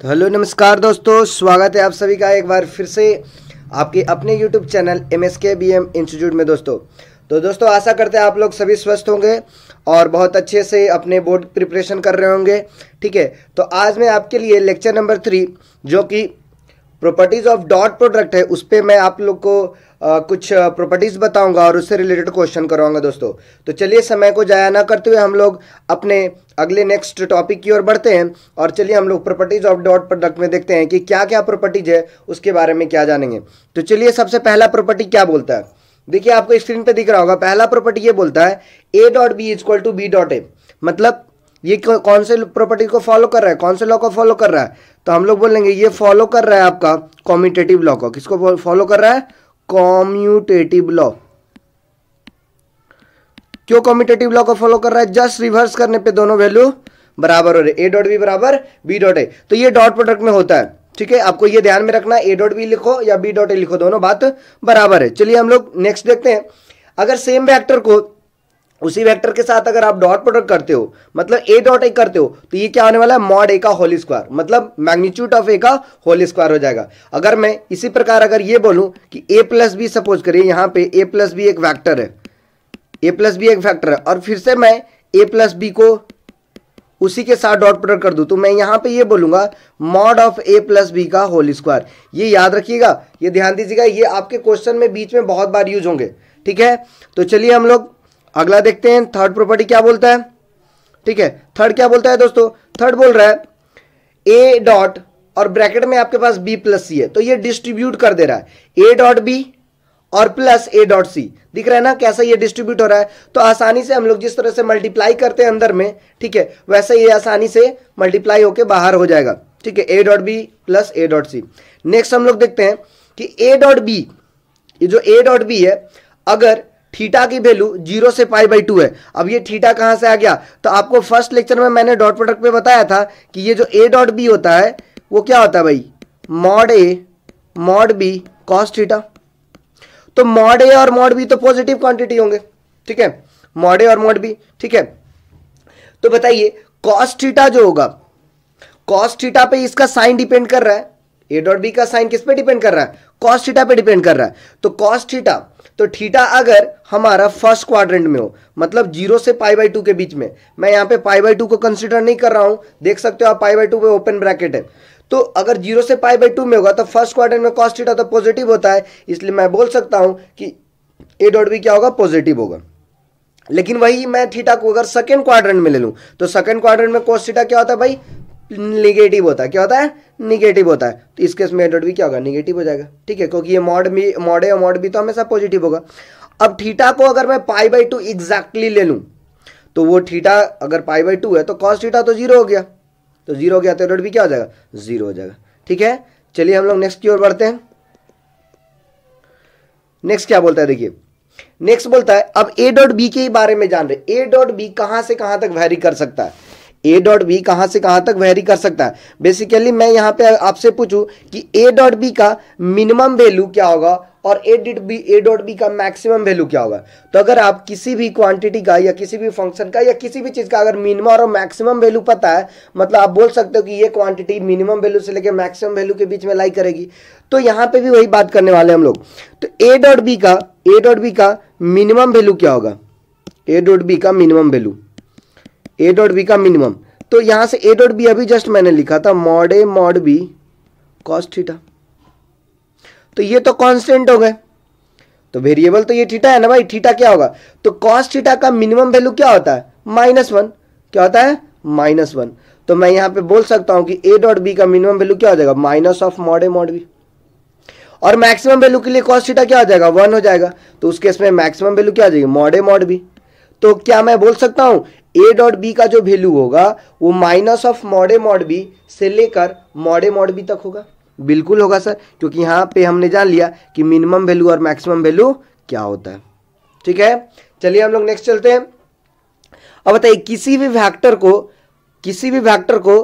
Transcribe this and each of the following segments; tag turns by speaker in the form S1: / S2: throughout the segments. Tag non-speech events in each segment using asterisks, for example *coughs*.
S1: तो हेलो नमस्कार दोस्तों स्वागत है आप सभी का एक बार फिर से आपके अपने YouTube channel M S K B M institute में दोस्तों तो दोस्तों आशा करते हैं आप लोग सभी स्वस्थ होंगे और बहुत अच्छे से अपने बोर्ड प्रिपरेशन कर रहे होंगे ठीक है तो आज मैं आपके लिए लेक्चर नंबर थ्री जो कि प्रॉपर्टीज़ ऑफ डॉट प्रोडक्ट है उस पर मैं आप लोग को कुछ प्रॉपर्टीज़ बताऊंगा और उससे रिलेटेड क्वेश्चन करवाऊंगा दोस्तों तो चलिए समय को जाया ना करते हुए हम लोग अपने अगले नेक्स्ट टॉपिक की ओर बढ़ते हैं और चलिए हम लोग प्रॉपर्टीज़ ऑफ डॉट प्रोडक्ट में देखते हैं कि क्या क्या प्रॉपर्टीज़ है उसके बारे में क्या जानेंगे तो चलिए सबसे पहला प्रॉपर्टी क्या बोलता है देखिए आपको स्क्रीन पर दिख रहा होगा पहला प्रॉपर्टी ये बोलता है A dot B is equal to B dot A मतलब ये कौन से प्रॉपर्टी को फॉलो कर रहा है कौन से लॉ को फॉलो कर रहा है तो हम लोग बोलेंगे ये फॉलो कर रहा है आपका कॉम्पिटेटिव लॉ को किसको फॉलो कर रहा है कॉम्यूटेटिव लॉ क्यों कॉम्यूटेटिव लॉ को फॉलो कर रहा है जस्ट रिवर्स करने पे दोनों वैल्यू बराबर हो रहे ए डॉट बी बराबर बी डॉट ए तो ये डॉट प्रोडक्ट में होता है ठीक है आपको ये ध्यान में रखना ए डॉट बी लिखो या बी डॉट ए लिखो दोनों बात बराबर है चलिए हम लोग नेक्स्ट देखते हैं अगर सेम वैक्टर को उसी वेक्टर के साथ अगर आप डॉट प्रोडक्ट करते हो मतलब ए डॉट ए करते हो तो ये क्या होने वाला है मॉड ए का होल स्क्वायर मतलब मैग्नीट्यूड ऑफ ए का होल स्क्वायर हो जाएगा अगर मैं इसी प्रकार अगर ये बोलूं कि ए प्लस बी सपोज करिए यहां पे ए प्लस बी एक वेक्टर है ए प्लस बी एक वैक्टर है और फिर से मैं ए प्लस बी को उसी के साथ डॉट प्रोडक्ट कर दू तो मैं यहां पर यह बोलूंगा mod of A plus B का होल स्क्वायर ये याद रखिएगा ये ध्यान दीजिएगा ये आपके क्वेश्चन में बीच में बहुत बार यूज होंगे ठीक है तो चलिए हम लोग अगला देखते हैं थर्ड प्रॉपर्टी क्या बोलता है ठीक है थर्ड क्या बोलता है दोस्तों थर्ड बोल रहा है ए डॉट और ब्रैकेट में आपके पास बी प्लस सी है तो ये डिस्ट्रीब्यूट कर दे रहा है ए डॉट बी और प्लस ए डॉट सी दिख रहा है ना कैसा ये डिस्ट्रीब्यूट हो रहा है तो आसानी से हम लोग जिस तरह से मल्टीप्लाई करते हैं अंदर में ठीक है वैसे ये आसानी से मल्टीप्लाई होकर बाहर हो जाएगा ठीक है A dot B plus A dot C next हम लोग देखते हैं कि ए डॉट बी ये जो ए डॉट बी है अगर थीटा की वैल्यू जीरो से पाई बाई टू है अब ये थीटा कहाँ से आ गया तो आपको फर्स्ट लेक्चर में मैंने डॉट प्रोडक्ट में बताया था कि ये जो ए डॉट बी होता है वो क्या होता है भाई mod A mod B cos theta तो मॉड ए और मॉड बी तो पॉजिटिव क्वांटिटी होंगे ठीक है मॉड ए और मॉड बी ठीक है तो बताइए कॉस्ट थीटा जो होगा कॉस्ट थीटा पे इसका साइन डिपेंड कर रहा है ए डॉट बी का साइन किस पे डिपेंड कर रहा है कॉस थीटा पे डिपेंड कर रहा है तो कॉस थीटा तो थीटा अगर हमारा फर्स्ट क्वाड्रेंट में हो मतलब जीरो से पाई बाई टू के बीच में मैं यहां पे पाई बाई टू को कंसिडर नहीं कर रहा हूं देख सकते हो आप पाई बाई टू पे ओपन ब्रैकेट है तो अगर जीरो से पाई बाई टू में होगा तो फर्स्ट क्वाड्रेंट में कॉस थीटा तो पॉजिटिव होता है इसलिए मैं बोल सकता हूं कि ए डॉट बी क्या होगा पॉजिटिव होगा लेकिन वही मैं थीटा को अगर सेकेंड क्वाड्रेंट में ले लूं तो सेकेंड क्वाड्रेंट में कॉस थीटा क्या होता है भाई निगेटिव होता है क्या होता है निगेटिव होता है तो इस केस में ए क्या होगा निगेटिव हो जाएगा ठीक है क्योंकि ये मॉड भी मॉड है और मॉड भी तो हमेशा पॉजिटिव होगा अब थीटा को अगर मैं पाई बाई टू एग्जैक्टली ले लूँ तो वो थीटा अगर पाई बाई टू है तो कॉस थीटा तो जीरो हो गया तो जीरो हो गया तो एडोड भी क्या हो जाएगा जीरो हो जाएगा ठीक है चलिए हम लोग नेक्स्ट की ओर बढ़ते हैं नेक्स्ट क्या बोलता है देखिए नेक्स्ट बोलता है अब ए डॉट बी के बारे में जान रहे ए डॉट बी कहाँ से कहाँ तक वैरी कर सकता है ए डॉट बी कहाँ से कहाँ तक वेरी कर सकता है बेसिकली मैं यहाँ पे आपसे पूछूं कि ए डॉट बी का मिनिमम वैल्यू क्या होगा और A dot B A dot B का मैक्सिमम वैल्यू क्या होगा तो अगर आप किसी भी क्वांटिटी का या किसी भी फंक्शन का या किसी भी चीज़ का अगर मिनिमम और मैक्सिमम वैल्यू पता है मतलब आप बोल सकते हो कि ये क्वांटिटी मिनिमम वैल्यू से लेकर मैक्सिमम वैल्यू के बीच में लाई करेगी तो यहाँ पर भी वही बात करने वाले हम लोग तो ए डॉट बी का ए डॉट बी का मिनिमम वैल्यू क्या होगा ए डॉट बी का minimum value A dot B का मिनिमम तो यहां से ए डॉट बी अभी जस्ट मैंने लिखा था mod A mod B cos theta तो ये तो कांस्टेंट हो गए तो वेरिएबल तो ये थीटा है ना भाई थीटा क्या होगा तो कॉस थीटा का मिनिमम वैल्यू क्या होता है माइनस वन क्या होता है माइनस वन तो मैं यहां पे बोल सकता हूं कि ए डॉट बी का मिनिमम वैल्यू क्या हो जाएगा minus of mod A mod B और मैक्सिमम वैल्यू के लिए कॉस थीटा क्या हो जाएगा वन हो जाएगा तो उसके केस मैक्सिमम वैल्यू क्या हो जाएगी मॉड ए मॉड बी तो क्या मैं बोल सकता हूं ए डॉट बी का जो वैल्यू होगा वो minus of mod A mod B से लेकर मॉडे मॉड बी तक होगा बिल्कुल होगा सर क्योंकि यहाँ पे हमने जान लिया कि मिनिमम वैल्यू और मैक्सिमम वैल्यू क्या होता है ठीक है चलिए हम लोग नेक्स्ट चलते हैं अब बताइए किसी भी वैक्टर को किसी भी वैक्टर को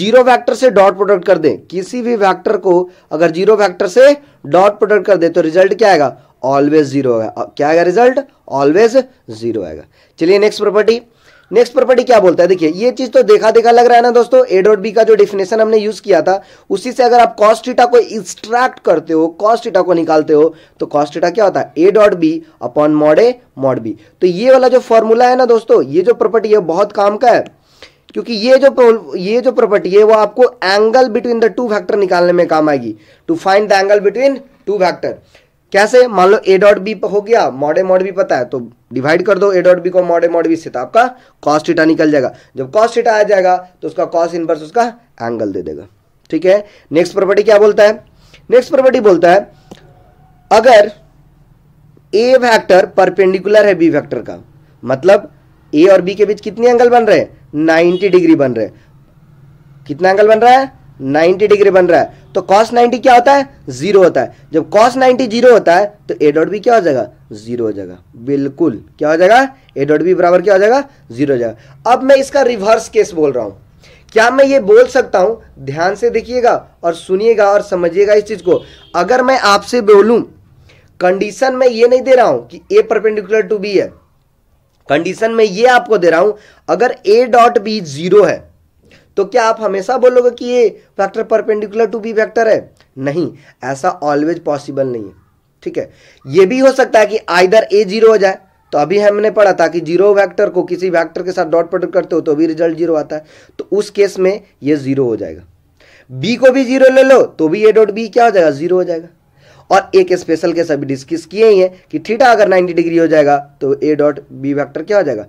S1: जीरो वैक्टर से डॉट प्रोडक्ट कर दें किसी भी वैक्टर को अगर जीरो वैक्टर से डॉट प्रोडक्ट कर दे तो रिजल्ट क्या आएगा ऑलवेज जीरो आएगा क्या आएगा रिजल्ट ऑलवेज जीरो आएगा चलिए नेक्स्ट प्रॉपर्टी नेक्स्ट प्रॉपर्टी क्या बोलता है देखिए ये चीज तो देखा देखा लग रहा है ना दोस्तों ए डॉट बी का जो डिफिनेशन हमने यूज किया था उसी से अगर आप कॉस्टिटा को एक्सट्रैक्ट करते हो कॉस्टिटा को निकालते हो तो कॉस्टिटा क्या होता है A dot B upon mod A mod B तो ये वाला जो फॉर्मूला है ना दोस्तों ये जो प्रॉपर्टी है बहुत काम का है क्योंकि ये जो ये जो प्रॉपर्टी है वो आपको angle between the two factor निकालने में काम आएगी to find the angle between two factor कैसे मान लो ए डॉट बी हो गया मॉडे मॉड भी पता है तो डिवाइड कर दो ए डॉट बी को मॉडे मॉड बी से तो आपका कॉस्ट निकल जाएगा जब कॉस्ट आ जाएगा तो उसका कॉस्ट इनवर्स उसका एंगल दे देगा ठीक है नेक्स्ट प्रॉपर्टी क्या बोलता है नेक्स्ट प्रॉपर्टी बोलता है अगर ए वैक्टर परपेंडिकुलर है बी वैक्टर का मतलब ए और बी के बीच कितने एंगल बन रहे हैं 90 डिग्री बन रहे कितना एंगल बन रहा है नाइनटी डिग्री बन रहा है तो कॉस 90 क्या होता है जीरो होता है जब कॉस 90 जीरो होता है तो ए डॉट बी क्या हो जाएगा जीरो हो जाएगा बिल्कुल क्या हो जाएगा ए डॉट बी बराबर क्या हो जाएगा जीरो हो जाएगा अब मैं इसका रिवर्स केस बोल रहा हूं क्या मैं ये बोल सकता हूं ध्यान से देखिएगा और सुनिएगा और समझिएगा इस चीज़ को अगर मैं आपसे बोलू कंडीशन में ये नहीं दे रहा हूं कि ए परपेंडिकुलर टू बी है कंडीशन में ये आपको दे रहा हूं अगर ए डॉट बी जीरो है तो क्या आप हमेशा बोलोगे कि ये factor perpendicular to B factor है नहीं ऐसा ऑलवेज पॉसिबल नहीं है ठीक है ये भी हो सकता है कि आइदर ए जीरो हो जाए तो अभी हमने पढ़ा था कि जीरो वैक्टर को किसी वैक्टर के साथ डॉट प्रोडक्ट करते हो तो भी रिजल्ट जीरो आता है तो उस केस में ये जीरो हो जाएगा बी को भी जीरो ले लो तो भी ए डॉट बी क्या हो जाएगा जीरो हो जाएगा और एक स्पेशल केस अभी डिस्कस किए ही है कि थीटा अगर 90 डिग्री हो जाएगा तो ए डॉट बी वैक्टर क्या हो जाएगा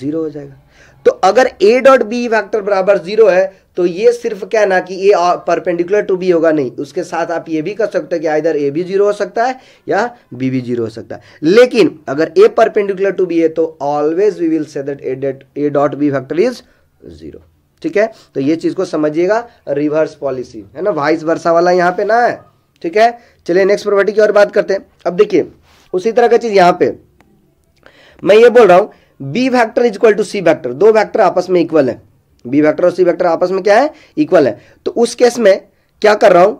S1: जीरो हो जाएगा तो अगर ए डॉट बी फैक्टर बराबर जीरो है तो ये सिर्फ क्या ना कि ए परपेंडिकुलर टू बी होगा नहीं उसके साथ आप ये भी कर सकते हो कि इधर ए भी जीरो हो सकता है या बी भी जीरो हो सकता है लेकिन अगर ए परपेंडिकुलर टू बी है तो always we will say that A dot A dot B factor is zero ठीक है तो ये चीज को समझिएगा रिवर्स पॉलिसी है ना वाइस वर्षा वाला यहाँ पे ना है ठीक है चलिए नेक्स्ट प्रॉपर्टी की और बात करते हैं अब देखिए उसी तरह का चीज यहाँ पे मैं ये बोल रहा हूं B vector is equal to C vector दो वैक्टर आपस में इक्वल है बी वैक्टर और सी वैक्टर आपस में क्या है इक्वल है तो उस केस में क्या कर रहा हूं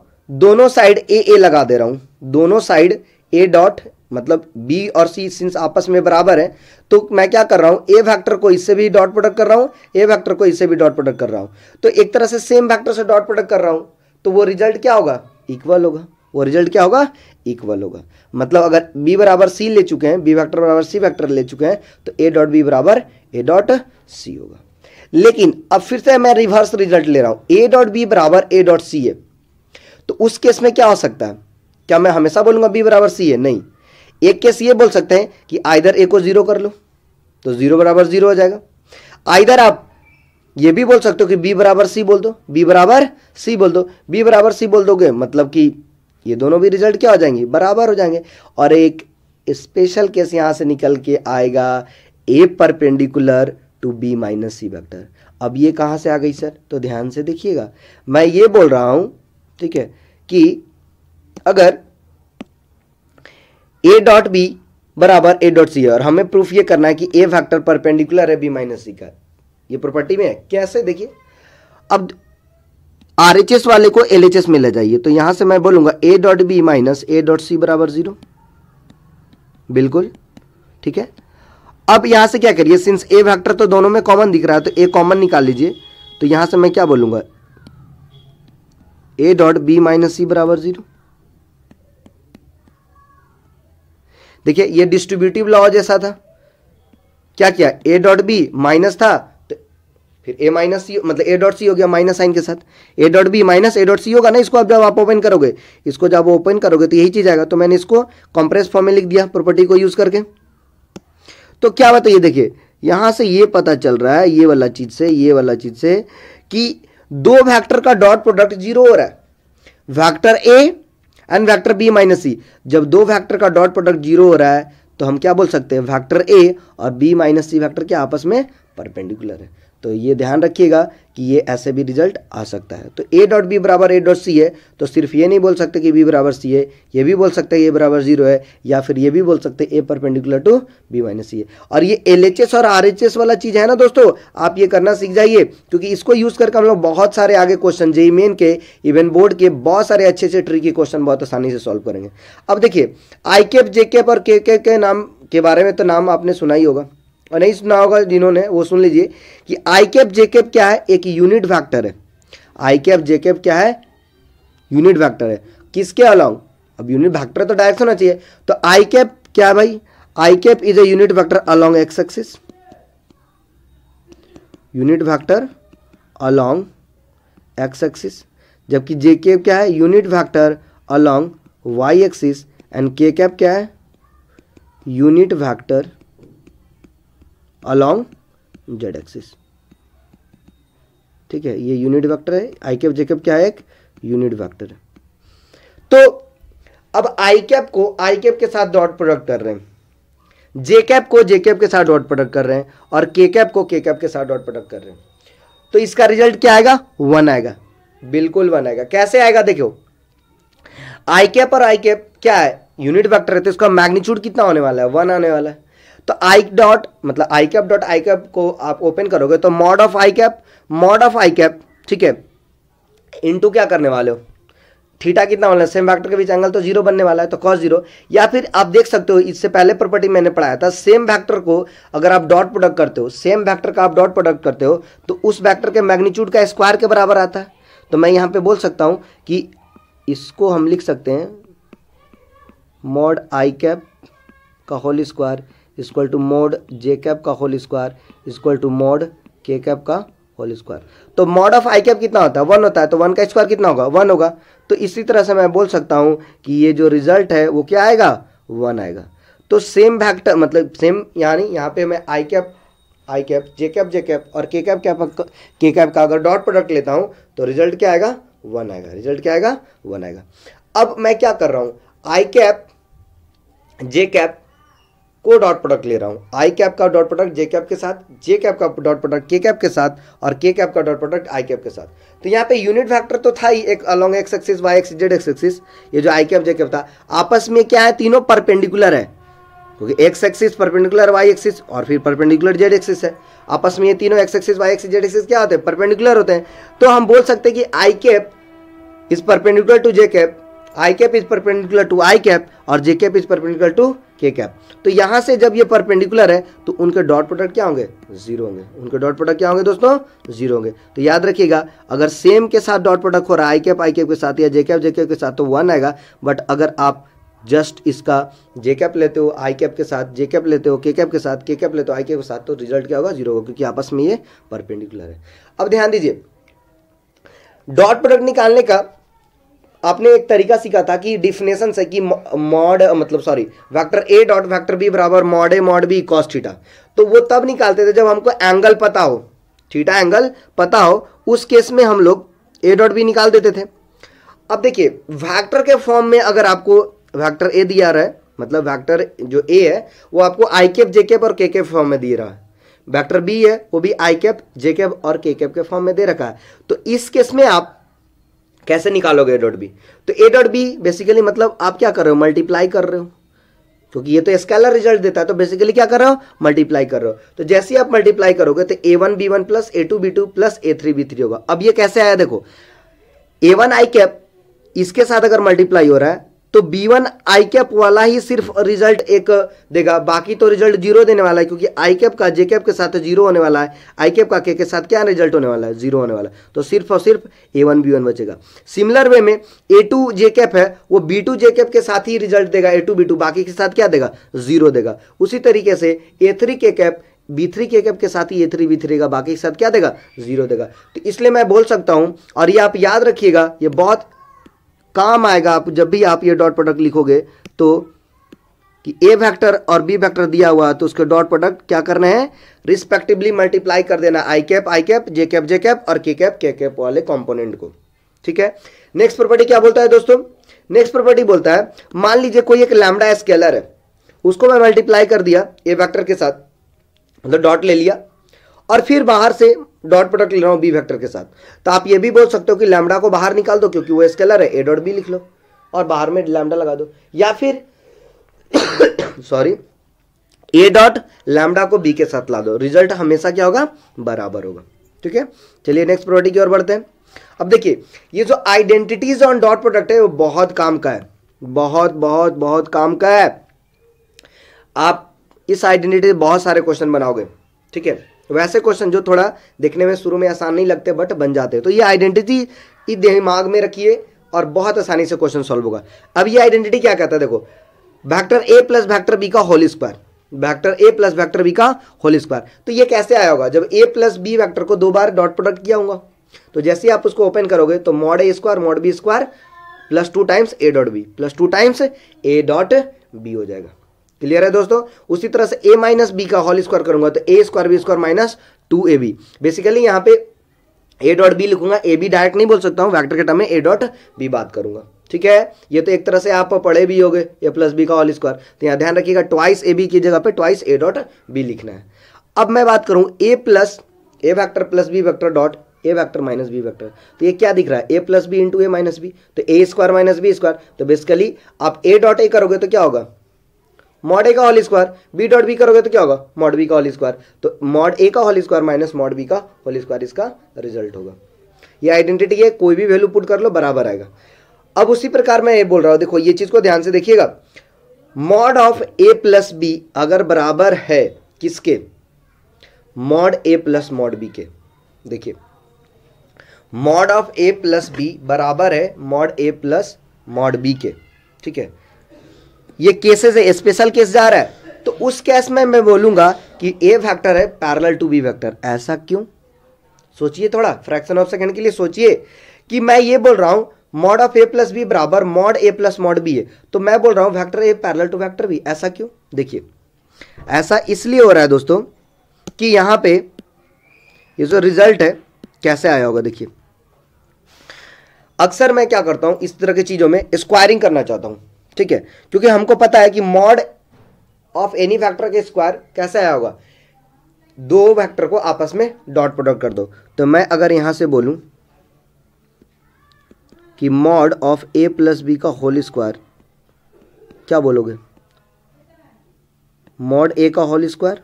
S1: दोनों साइड ए ए लगा दे रहा हूं दोनों साइड ए डॉट मतलब बी और सी सिंस आपस में बराबर है तो मैं क्या कर रहा हूं ए वैक्टर को इससे भी डॉट प्रोडक्ट कर रहा हूं ए वैक्टर को इससे भी डॉट प्रोडक्ट कर रहा हूं तो एक तरह से सेम वैक्टर से डॉट प्रोडक्ट कर रहा हूं तो वो रिजल्ट क्या होगा इक्वल होगा वो रिजल्ट क्या होगा इक्वल होगा मतलब अगर बी बराबर सी ले चुके हैं बी वेक्टर बराबर सी वेक्टर ले चुके हैं तो ए डॉट बी बराबर a डॉट c होगा लेकिन अब फिर से मैं रिवर्स रिजल्ट ले रहा हूं a डॉट b बराबर a डॉट c है तो उस केस में क्या हो सकता है क्या मैं हमेशा बोलूंगा बी बराबर सी है नहीं एक केस ये बोल सकते हैं कि आइधर ए को जीरो कर लो तो जीरो बराबर जीरो हो जाएगा आइधर आप ये भी बोल सकते हो कि बी बराबर सी बोल दो बी बराबर सी बोल दो बी बराबर सी बोल दोगे मतलब कि ये दोनों भी रिजल्ट क्या हो जाएंगे बराबर हो जाएंगे और एक स्पेशल केस यहाँ से निकल के आएगा A perpendicular to B minus C vector अब ये कहाँ से आ गई सर तो ध्यान से देखिएगा मैं ये बोल रहा हूँ ठीक है कि अगर ए डॉट बी बराबर ए डॉट सी और हमें प्रूफ ये करना है कि ए फैक्टर परपेंडिकुलर है बी माइनस सी का ये प्रॉपर्टी में है कैसे देखिए अब आर एच एस वाले को एल एच एस में ले जाइए तो यहां से मैं बोलूंगा A dot B minus A dot C बराबर जीरो बिल्कुल ठीक है अब यहां से क्या करिए सिंस ए वेक्टर तो दोनों में कॉमन दिख रहा है तो ए कॉमन निकाल लीजिए तो यहां से मैं क्या बोलूंगा A dot B minus C बराबर जीरो देखिए ये डिस्ट्रीब्यूटिव लॉ जैसा था क्या किया ए डॉट बी माइनस था फिर ए माइनस सी मतलब ए डॉट सी हो गया माइनस साइन के साथ A dot B minus A dot C होगा ना इसको अब जब आप ओपन करोगे इसको जब ओपन करोगे तो यही चीज़ आएगा तो मैंने इसको कॉम्प्रेस फॉर्म में लिख दिया प्रॉपर्टी को यूज़ करके तो क्या बात है ये देखिए यहां से ये पता चल रहा है ये वाला चीज़ से ये वाला चीज़ से कि दो वैक्टर का डॉट प्रोडक्ट जीरो हो रहा है vector A and vector B minus C जब दो वैक्टर का डॉट प्रोडक्ट जीरो हो रहा है तो हम क्या बोल सकते हैं वैक्टर ए और बी माइनस सी वैक्टर के आपस में परपेंडिकुलर है तो ये ध्यान रखिएगा कि ये ऐसे भी रिजल्ट आ सकता है तो ए डॉट बी बराबर ए डॉट सी है तो सिर्फ ये नहीं बोल सकते कि बी बराबर सी है ये भी बोल सकते हैं ए बराबर जीरो है या फिर ये भी बोल सकते हैं A perpendicular to B minus C है और ये एल एच एस और आर एच एस वाला चीज़ है ना दोस्तों आप ये करना सीख जाइए क्योंकि इसको यूज़ करके हम लोग बहुत सारे आगे क्वेश्चन जेई मेन के इवन बोर्ड के बहुत सारे अच्छे अच्छे ट्रिकी क्वेश्चन बहुत आसानी से सॉल्व करेंगे अब देखिए आई केप जे केप और के के नाम के बारे में तो नाम आपने सुना ही होगा और नहीं सुना होगा जिन्होंने वो सुन लीजिए कि आई कैप जे कैप क्या है एक यूनिट वैक्टर है आई कैप जे कैप क्या है यूनिट वैक्टर है किसके अलाउ अब यूनिट वैक्टर तो डायरेक्ट होना चाहिए तो आई कैप क्या है भाई I cap is a unit vector along X axis unit vector along X axis जबकि जे कैप क्या है unit vector along Y axis and K cap क्या है unit vector along Z axis ठीक है ये यूनिट वेक्टर है आई cap जेकअप क्या है एक यूनिट वेक्टर है तो अब आई कैप को आई कैप के साथ डॉट प्रोडक्ट कर रहे हैं जे कैप को जे कैप के साथ डॉट प्रोडक्ट कर रहे हैं और के कैप को के कैप के साथ डॉट प्रोडक्ट कर रहे हैं तो इसका रिजल्ट क्या आएगा वन आएगा बिल्कुल वन आएगा कैसे आएगा देखो आई कैप और आई कैप क्या है यूनिट वेक्टर है तो इसका मैग्नीट्यूड कितना होने वाला है वन आने वाला है तो आई डॉट मतलब I cap dot I cap को आप ओपन करोगे तो mod of I cap mod of I cap ठीक है टू क्या करने वाले हो थीटा कितना वाला सेम वेक्टर के बीच एंगल तो जीरो बनने वाला है तो कॉस जीरो या फिर आप देख सकते हो इससे पहले प्रॉपर्टी मैंने पढ़ाया था सेम वेक्टर को अगर आप डॉट प्रोडक्ट करते हो सेम वेक्टर का आप डॉट प्रोडक्ट करते हो तो उस वेक्टर के मैग्नीट्यूड का स्क्वायर के बराबर आता है तो मैं यहां पे बोल सकता हूं कि इसको हम लिख सकते हैं मॉड आई कैप का whole square equal to mod J cap का whole square equal to mod K cap का होल स्क्वायर तो मॉड ऑफ आई कैप कितना होता है वन होता है तो वन का स्क्वायर कितना होगा वन होगा तो इसी तरह से मैं बोल सकता हूँ कि ये जो रिजल्ट है वो क्या आएगा वन आएगा तो सेम फैक्टर मतलब सेम यानी यहाँ पे मैं I cap I cap J cap J cap और के कैप कैप के कैप का अगर डॉट प्रोडक्ट लेता हूँ तो रिजल्ट क्या आएगा वन आएगा रिजल्ट क्या आएगा वन आएगा अब मैं क्या कर रहा हूँ आई कैप जे कैप को डॉट प्रोडक्ट ले रहा हूँ आई कैप का डॉट प्रोडक्ट जे कैप के साथ जे कैप का डॉट प्रोडक्ट के कैप के साथ और के कैप का डॉट प्रोडक्ट आई कैप के साथ तो यहाँ पे यूनिट फैक्टर तो था ही एक along X axis Y X Z X axis ये जो आई कैप जे कैप था आपस में क्या है तीनों परपेंडिकुलर है क्योंकि X axis perpendicular Y axis और फिर परपेंडिकुलर जेड एक्सिस है आपस में ये तीनों X axis Y axis Z axis क्या होते हैं परपेंडिकुलर होते हैं तो हम बोल सकते हैं कि I cap is perpendicular to J cap I cap is perpendicular to I cap और J cap is perpendicular to K cap तो यहां से जब ये परपेंडिकुलर है तो उनके डॉट प्रोडक्ट क्या होंगे जीरो होंगे उनके डॉट प्रोडक्ट क्या होंगे दोस्तों जीरो होंगे तो याद रखिएगा अगर सेम के साथ डॉट प्रोडक्ट हो रहा है आई कैप आई कैप के साथ या जे कैप जे कैप के साथ तो वन आएगा बट अगर आप जस्ट इसका जे कैप लेते हो आई कैप के साथ जे कैप लेते हो के कैप के साथ के कैप लेते हो आई कैप के साथ तो रिजल्ट क्या होगा जीरो होगा क्योंकि आपस में ये परपेंडिकुलर है अब ध्यान दीजिए डॉट प्रोडक्ट निकालने का आपने एक तरीका सीखा था कि डिफिनेशन से कि मॉड मतलब sorry vector A dot vector B बराबर mod A mod B cos theta तो वो तब निकालते थे जब हमको एंगल पता हो थीटा एंगल पता हो उस केस में हम लोग ए डॉट बी निकाल देते थे अब देखिए वेक्टर के फॉर्म में अगर आपको वेक्टर ए दिया रहा है मतलब वेक्टर जो ए है वो आपको आई केप जे केप और के केप फॉर्म में दिए रहा है वेक्टर बी है वो भी आई कैप जे कैप और के कैप के फॉर्म में दे रखा है तो इस केस में आप कैसे निकालोगे ए डॉट बी तो ए डॉट बी बेसिकली मतलब आप क्या कर रहे हो मल्टीप्लाई कर रहे हो क्योंकि ये तो स्केलर रिजल्ट देता है तो बेसिकली क्या कर रहे हो मल्टीप्लाई कर रहे हो तो जैसे ही आप मल्टीप्लाई करोगे तो A one B one plus A two B two plus A three B three होगा अब ये कैसे आया देखो ए वन आई कैप इसके साथ अगर मल्टीप्लाई हो रहा है तो बी वन आई कैप वाला ही सिर्फ रिजल्ट एक देगा बाकी तो रिजल्ट जीरो देने वाला है क्योंकि आई कैप का जे कैप के साथ जीरो होने वाला है आई कैप का के के साथ क्या रिजल्ट होने वाला है जीरो होने वाला है तो सिर्फ और सिर्फ ए वन बी वन बचेगा सिमिलर वे में ए टू जे कैप है वो बी टू जे कैप के साथ ही रिजल्ट देगा ए टू बी टू बाकी के साथ क्या देगा जीरो देगा उसी तरीके से A three K cap B three K cap के साथ ही ए थ्री बी थ्री का बाकी के साथ क्या देगा जीरो देगा तो इसलिए मैं बोल सकता हूँ और ये आप याद रखिएगा ये बहुत काम आएगा आप जब भी आप ये डॉट प्रोडक्ट लिखोगे तो कि ए वेक्टर और बी वेक्टर दिया हुआ है तो उसके डॉट प्रोडक्ट क्या करने हैं रिस्पेक्टिवली मल्टीप्लाई कर देना I cap I cap J cap J cap और के कैप के कैप वाले कॉम्पोनेंट को ठीक है नेक्स्ट प्रॉपर्टी क्या बोलता है दोस्तों नेक्स्ट प्रॉपर्टी बोलता है मान लीजिए कोई एक लैमडा स्केलर है उसको मैं मल्टीप्लाई कर दिया ए वैक्टर के साथ मतलब तो डॉट ले लिया और फिर बाहर से डॉट प्रोडक्ट ले रहा हूँ बी वेक्टर के साथ तो आप ये भी बोल सकते हो कि लैमडा को बाहर निकाल दो क्योंकि वो स्केलर है ए डॉट बी लिख लो और बाहर में लैमडा लगा दो या फिर *coughs* सॉरी ए डॉट लैमडा को बी के साथ ला दो रिजल्ट हमेशा क्या होगा बराबर होगा ठीक है चलिए नेक्स्ट प्रॉपर्टी की ओर बढ़ते हैं अब देखिए ये जो आइडेंटिटीज ऑन डॉट प्रोडक्ट है वो बहुत काम का है बहुत बहुत बहुत काम का है आप इस आइडेंटिटी बहुत सारे क्वेश्चन बनाओगे ठीक है वैसे क्वेश्चन जो थोड़ा दिखने में शुरू में आसान नहीं लगते बट बन जाते तो ये आइडेंटिटी इस दिमाग में रखिए और बहुत आसानी से क्वेश्चन सॉल्व होगा अब ये आइडेंटिटी क्या कहता है देखो vector A plus vector B का whole square vector A plus vector B का होल स्क्वायर तो ये कैसे आया होगा जब ए प्लस बी वैक्टर को दो बार डॉट प्रोडक्ट किया होगा तो जैसे ही आप उसको ओपन करोगे तो mod A square mod B square plus two times A dot B plus two times A dot B हो जाएगा क्लियर है दोस्तों उसी तरह से ए माइनस बी का होल स्क्वायर करूंगा तो A square B square minus two A B basically यहाँ पे ए डॉट बी लिखूंगा ए बी डायरेक्ट नहीं बोल सकता हूँ वैक्टर के टर्म में ए डॉट बी बात करूंगा ठीक है ये तो एक तरह से आप पढ़े भी गए ए प्लस बी का होल स्क्वायर तो यहाँ ध्यान रखिएगा ट्वाइस ए बी की जगह पे ट्वाइस ए डॉट बी लिखना है अब मैं बात करूँ A plus A vector plus B vector dot A vector minus B vector तो ये क्या दिख रहा है A plus B into A minus B तो A square minus B square तो बेसिकली आप ए डॉट ए करोगे तो क्या होगा मॉड ए का whole square B dot B करोगे तो क्या होगा मॉड बी का होल स्क्वायर तो मॉड ए का whole square minus mod B का होल स्क्वायर इसका रिजल्ट होगा ये आइडेंटिटी है कोई भी वैल्यू पुट कर लो बराबर आएगा अब उसी प्रकार मैं ये बोल रहा हूं देखो ये चीज़ को ध्यान से देखिएगा mod of A plus B अगर बराबर है किसके mod A plus mod B के देखिए mod of A plus B बराबर है mod A plus mod B के ठीक है ये केसेस है स्पेशल केस जा रहा है तो उस केस में मैं बोलूंगा कि ए फैक्टर है पैरल टू बी फैक्टर ऐसा क्यों सोचिए थोड़ा फ्रैक्शन ऑफ सेकंड के लिए सोचिए कि मैं ये बोल रहा हूं mod of A plus B बराबर mod A plus mod B है तो मैं बोल रहा हूं factor A parallel to factor B ऐसा क्यों देखिए ऐसा इसलिए हो रहा है दोस्तों कि यहां पे ये जो रिजल्ट है कैसे आया होगा देखिए अक्सर मैं क्या करता हूं इस तरह की चीज़ों में स्क्वायरिंग करना चाहता हूं ठीक है क्योंकि हमको पता है कि मॉड ऑफ एनी फैक्टर के स्क्वायर कैसे आया होगा दो वेक्टर को आपस में डॉट प्रोडक्ट कर दो तो मैं अगर यहां से बोलूं कि mod of A plus B का होल स्क्वायर क्या बोलोगे मॉड ए का होल स्क्वायर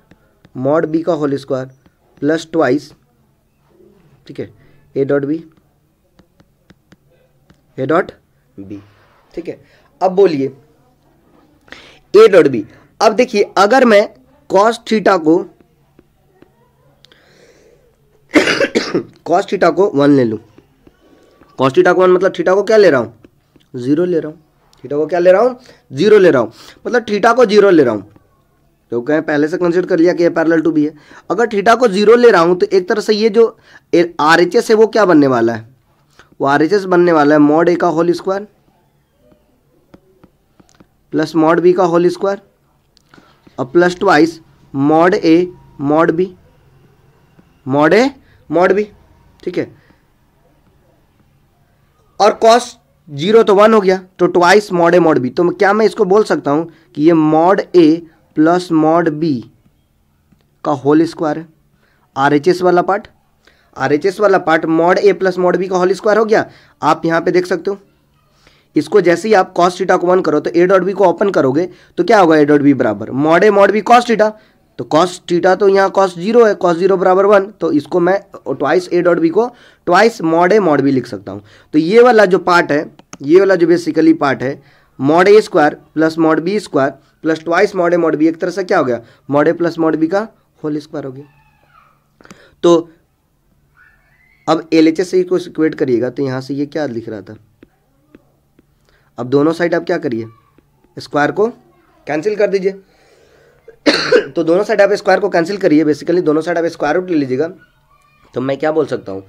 S1: मॉड बी का होल स्क्वायर प्लस ट्वाइस ठीक है A dot B A dot B ठीक है अब बोलिए ए डॉट बी अब देखिए अगर मैं कॉस थीटा को कॉस *coughs* थीटा को वन ले लू कॉस थीटा को वन मतलब थीटा को क्या ले रहा हूं जीरो ले रहा हूं थीटा को क्या ले रहा हूं जीरो ले रहा हूं मतलब थीटा को जीरो ले रहा हूं तो कहें पहले से कंसिडर कर लिया कि ये पैरेलल टू भी है अगर थीटा को जीरो ले रहा हूं तो एक तरह से ये जो आर एच एस है वो क्या बनने वाला है वो आर एच एस बनने वाला है मॉड ए का whole square plus mod B का होल स्क्वायर और plus twice mod A mod B mod A mod B ठीक है और कॉस जीरो तो वन हो गया तो twice mod A mod B तो क्या मैं इसको बोल सकता हूं कि ये mod A plus mod B का होल स्क्वायर है आर एच एस वाला पार्ट आर एच एस वाला part mod A plus mod B का होल स्क्वायर हो गया आप यहां पे देख सकते हो इसको जैसे ही आप कॉस्ट डीटा को वन करो तो ए डॉट बी को ओपन करोगे तो क्या होगा ए डॉट बी बराबर mod A mod B cos theta तो कॉस्ट टीटा तो यहाँ कॉस्ट जीरो है कॉस्ट जीरो बराबर वन तो इसको मैं ट्वाइस ए डॉट बी को twice mod A mod B लिख सकता हूँ तो ये वाला जो पार्ट है ये वाला जो बेसिकली पार्ट है mod A square plus mod B square plus twice mod A mod B एक तरह से क्या हो गया mod A plus mod B का होल स्क्वायर हो गया तो अब एल एच एस से इसको इक्वेट करिएगा तो यहाँ से ये क्या लिख रहा था अब दोनों साइड आप क्या करिए स्क्वायर को कैंसिल कर दीजिए *coughs* तो दोनों साइड आप स्क्वायर को कैंसिल करिए बेसिकली दोनों साइड आप स्क्वायर रूट ले लीजिएगा तो मैं क्या बोल सकता हूँ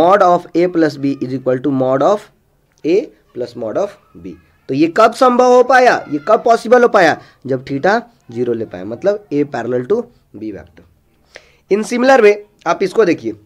S1: mod of A plus B is equal to mod of A plus mod of B तो ये कब संभव हो पाया ये कब पॉसिबल हो पाया जब थीटा जीरो ले पाया मतलब A parallel to B vector in similar way आप इसको देखिए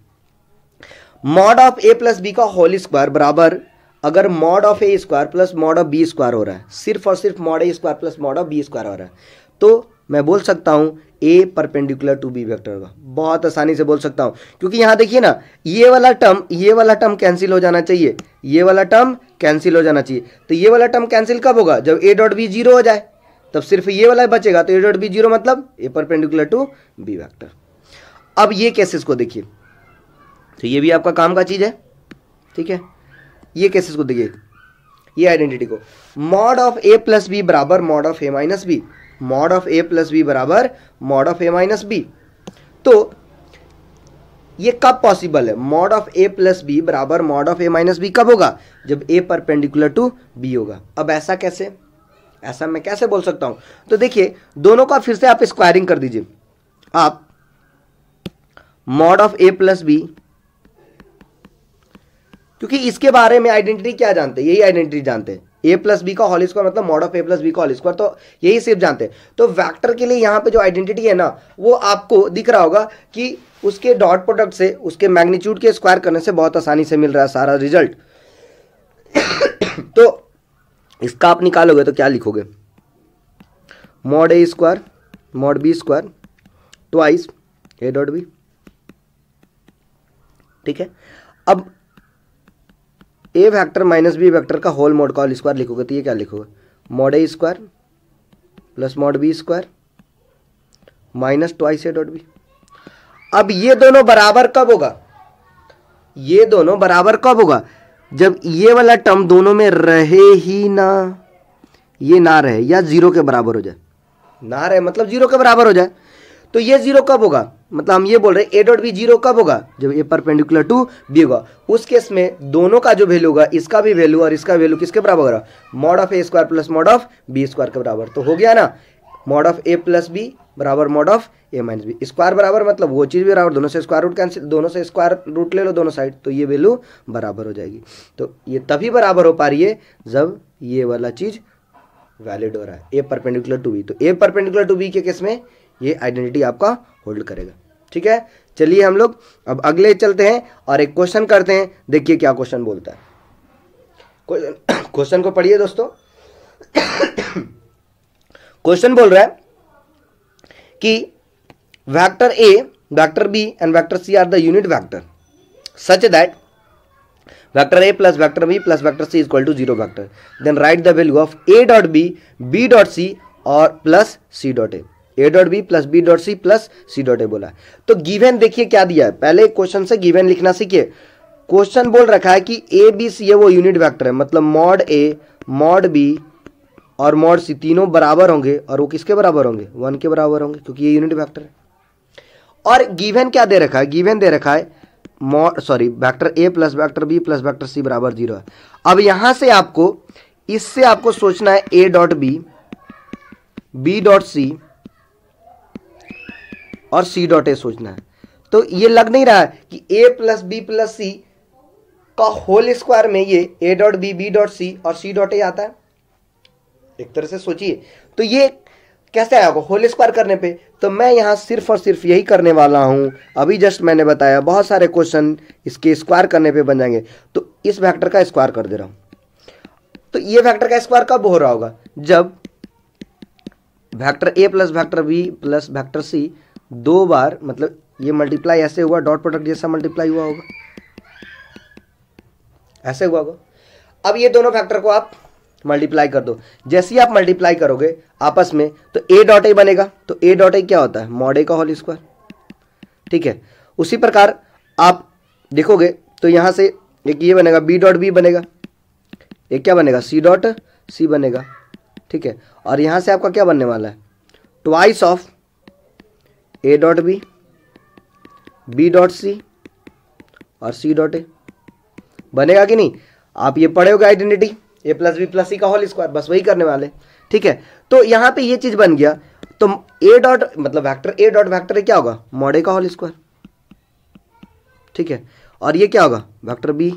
S1: mod of A plus B का होल स्क्वायर बराबर अगर mod of A square plus mod of B square हो रहा है सिर्फ और सिर्फ mod A square plus mod of B square हो रहा है तो मैं बोल सकता हूँ A perpendicular to B vector होगा बहुत आसानी से बोल सकता हूँ क्योंकि यहाँ देखिए ना ये वाला टर्म ये वाला टर्म कैंसिल हो जाना चाहिए ये वाला टर्म कैंसिल हो जाना चाहिए तो ये वाला टर्म कैंसिल कब होगा जब ए डॉट बी जीरो हो जाए तब सिर्फ ये वाला बचेगा तो ए डॉट बी जीरो मतलब A perpendicular to B vector अब ये केसेस को देखिए तो ये भी आपका काम का चीज़ है ठीक है ये केसेस को देखिए ये आइडेंटिटी को mod of A plus B बराबर mod of A minus B mod of A plus B बराबर mod of A minus B तो ये कब पॉसिबल है mod of A plus B बराबर mod of A minus B कब होगा जब ए परपेंडिकुलर टू बी होगा अब ऐसा कैसे ऐसा मैं कैसे बोल सकता हूं तो देखिए दोनों का फिर से आप स्क्वायरिंग कर दीजिए आप mod of A plus B क्योंकि इसके बारे में आइडेंटिटी क्या जानते हैं यही आइडेंटिटी जानते हैं ए प्लस बी का होल स्क्वायर मतलब mod of A plus B का होल स्क्वायर तो यही सिर्फ जानते हैं तो वैक्टर के लिए यहाँ पे जो आइडेंटिटी है ना वो आपको दिख रहा होगा कि उसके डॉट प्रोडक्ट से उसके मैग्नीट्यूड के स्क्वायर करने से बहुत आसानी से मिल रहा है सारा रिजल्ट *coughs* तो इसका आप निकालोगे तो क्या लिखोगे mod A square mod B square twice A dot B ठीक है अब A vector minus B vector का होल मोड का होल स्क्वायर लिखोगे तो ये क्या लिखोगे mod A square plus mod B square minus twice A dot B अब ये दोनों बराबर कब होगा ये दोनों बराबर कब होगा जब ये वाला टर्म दोनों में रहे ही ना ये ना रहे या जीरो के बराबर हो जाए ना रहे मतलब जीरो के बराबर हो जाए तो ये जीरो कब होगा मतलब हम ये बोल रहे हैं ए डॉट बी जीरो कब होगा जब ए परपेंडिकुलर टू बी होगा उस केस में दोनों का जो वैल्यू होगा इसका भी वैल्यू और इसका वैल्यू किसके बराबर होगा mod of A square plus mod of B square के बराबर तो हो गया ना mod of A plus B बराबर mod of A minus B square बराबर मतलब वो चीज़ बराबर दोनों से स्क्वायर रूट कैंसिल दोनों से स्क्वायर रूट ले लो दोनों साइड तो ये वैल्यू बराबर हो जाएगी तो ये तभी बराबर हो पा रही है जब ये वाला चीज़ वैलिड हो रहा है ए परपेंडिकुलर टू बी तो ए परपेंडिकुलर टू बी के केस में ये आइडेंटिटी आपका होल्ड करेगा ठीक है चलिए हम लोग अब अगले चलते हैं और एक क्वेश्चन करते हैं देखिए क्या क्वेश्चन बोलता है क्वेश्चन *coughs* को पढ़िए दोस्तों क्वेश्चन *coughs* बोल रहा है कि vector A vector B and vector C are the unit vector such that vector A plus vector B plus vector C equal to zero vector then write the value of A dot B B dot C और plus C dot A A dot B plus B dot C plus C dot A बोला तो given देखिए क्या दिया है पहले question से given लिखना सीखिए क्वेश्चन बोल रखा है कि ए बी सी ये वो यूनिट वेक्टर है मतलब मॉड ए मॉड बी और मॉड सी तीनों बराबर होंगे और वो किसके बराबर होंगे वन के बराबर होंगे क्योंकि ये यूनिट वेक्टर है और गिवन क्या दे रखा है गिवन दे रखा है mod sorry vector A plus vector B plus vector C बराबर जीरो है अब यहां से आपको इससे आपको सोचना है A dot B B dot C और सी डॉट ए सोचना है तो ये लग नहीं रहा है कि A plus B plus C का होल स्क्वायर में ये A dot B B dot C और सी डॉट ए आता है एक तरह से सोचिए तो ये कैसे आया होगा होल स्क्वायर करने पे तो मैं यहाँ सिर्फ और सिर्फ यही करने वाला हूँ अभी जस्ट मैंने बताया बहुत सारे क्वेश्चन इसके स्क्वायर करने पे बन जाएंगे तो इस वेक्टर का स्क्वायर कर दे रहा हूँ तो ये वेक्टर का स्क्वायर कब हो रहा होगा जब vector A plus vector B plus vector C दो बार मतलब ये मल्टीप्लाई ऐसे हुआ डॉट प्रोडक्ट जैसा मल्टीप्लाई हुआ होगा ऐसे हुआ होगा अब ये दोनों फैक्टर को आप मल्टीप्लाई कर दो जैसे ही आप मल्टीप्लाई करोगे आपस में तो ए डॉट ए बनेगा तो ए डॉट ए क्या होता है मॉडे का होल स्क्वायर ठीक है उसी प्रकार आप देखोगे तो यहां से एक ये बनेगा बी डॉट बी बनेगा एक क्या बनेगा सी डॉट सी बनेगा ठीक है और यहां से आपका क्या बनने वाला है twice of A dot B B dot C और सी डॉट ए बनेगा कि नहीं आप ये पढ़े होगा identity A plus B plus C का होल स्क्वायर बस वही करने वाले ठीक है तो यहां पे ये चीज बन गया तो ए डॉट मतलब वेक्टर ए डॉट वेक्टर क्या होगा मॉडे का होल स्क्वायर ठीक है और ये क्या होगा वेक्टर बी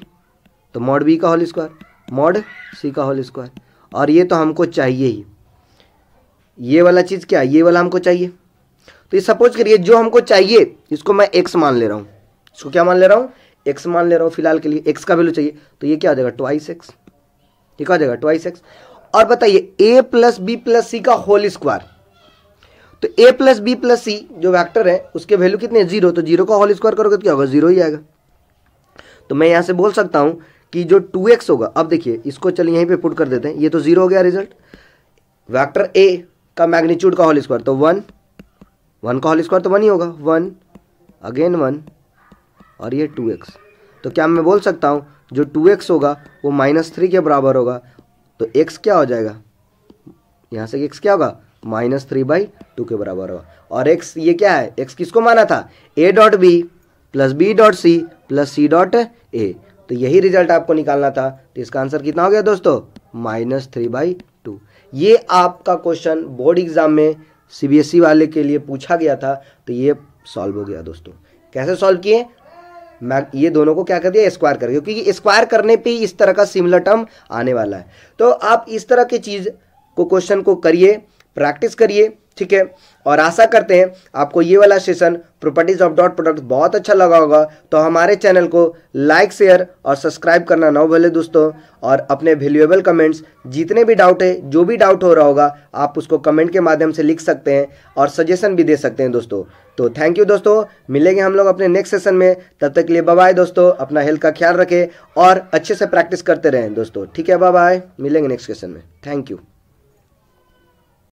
S1: तो मॉड बी का होल स्क्वायर मॉड सी का होल स्क्वायर और ये तो हमको चाहिए ही ये वाला चीज़ क्या ये वाला हमको चाहिए तो ये सपोज करिए जो हमको चाहिए इसको मैं एक्स मान ले रहा हूँ इसको क्या मान ले रहा हूँ एक्स मान ले रहा हूँ फिलहाल के लिए एक्स का वैल्यू चाहिए तो ये क्या हो जाएगा ट्वाइस एक्स ये क्या हो जाएगा ट्वाइस एक्स और बताइए A plus B plus C का होल स्क्वायर तो A plus B plus C जो वैक्टर है उसके वैल्यू कितने जीरो तो जीरो का होल स्क्वायर करोगे तो क्या होगा जीरो ही आएगा तो मैं यहाँ से बोल सकता हूँ कि जो टू एक्स होगा अब देखिए इसको चलिए यहीं पे पुट कर देते हैं ये तो जीरो हो गया रिजल्ट वैक्टर ए का मैग्नीट्यूड का होल स्क्वायर तो वन वन का होल स्क्वायर तो वन ही होगा वन अगेन वन और ये टू एक्स तो क्या मैं बोल सकता हूँ जो टू एक्स होगा वो माइनस थ्री के बराबर होगा तो एक्स क्या हो जाएगा यहाँ से एक्स क्या होगा माइनस थ्री बाई टू के बराबर होगा और एक्स ये क्या है एक्स किसको माना था A dot B plus B dot C plus C dot A तो यही रिजल्ट आपको निकालना था तो इसका आंसर कितना हो गया दोस्तों माइनस थ्री बाई टू ये आपका क्वेश्चन बोर्ड एग्जाम में सीबीएसई e वाले के लिए पूछा गया था तो ये सॉल्व हो गया दोस्तों कैसे सॉल्व किए ये दोनों को क्या कर दिया स्क्वायर कर क्योंकि स्क्वायर करने पे इस तरह का सिमिलर टर्म आने वाला है तो आप इस तरह की चीज़ को क्वेश्चन को करिए प्रैक्टिस करिए ठीक है और आशा करते हैं आपको ये वाला session properties of dot product बहुत अच्छा लगा होगा तो हमारे चैनल को लाइक शेयर और सब्सक्राइब करना ना भूलें दोस्तों और अपने वैल्यूएबल कमेंट्स जितने भी डाउट है जो भी डाउट हो रहा होगा आप उसको कमेंट के माध्यम से लिख सकते हैं और सजेशन भी दे सकते हैं दोस्तों तो थैंक यू दोस्तों मिलेंगे हम लोग अपने नेक्स्ट सेशन में तब तक के लिए बाय दोस्तों अपना हेल्थ का ख्याल रखें और अच्छे से प्रैक्टिस करते रहें दोस्तों ठीक है बाय मिलेंगे नेक्स्ट सेशन में थैंक यू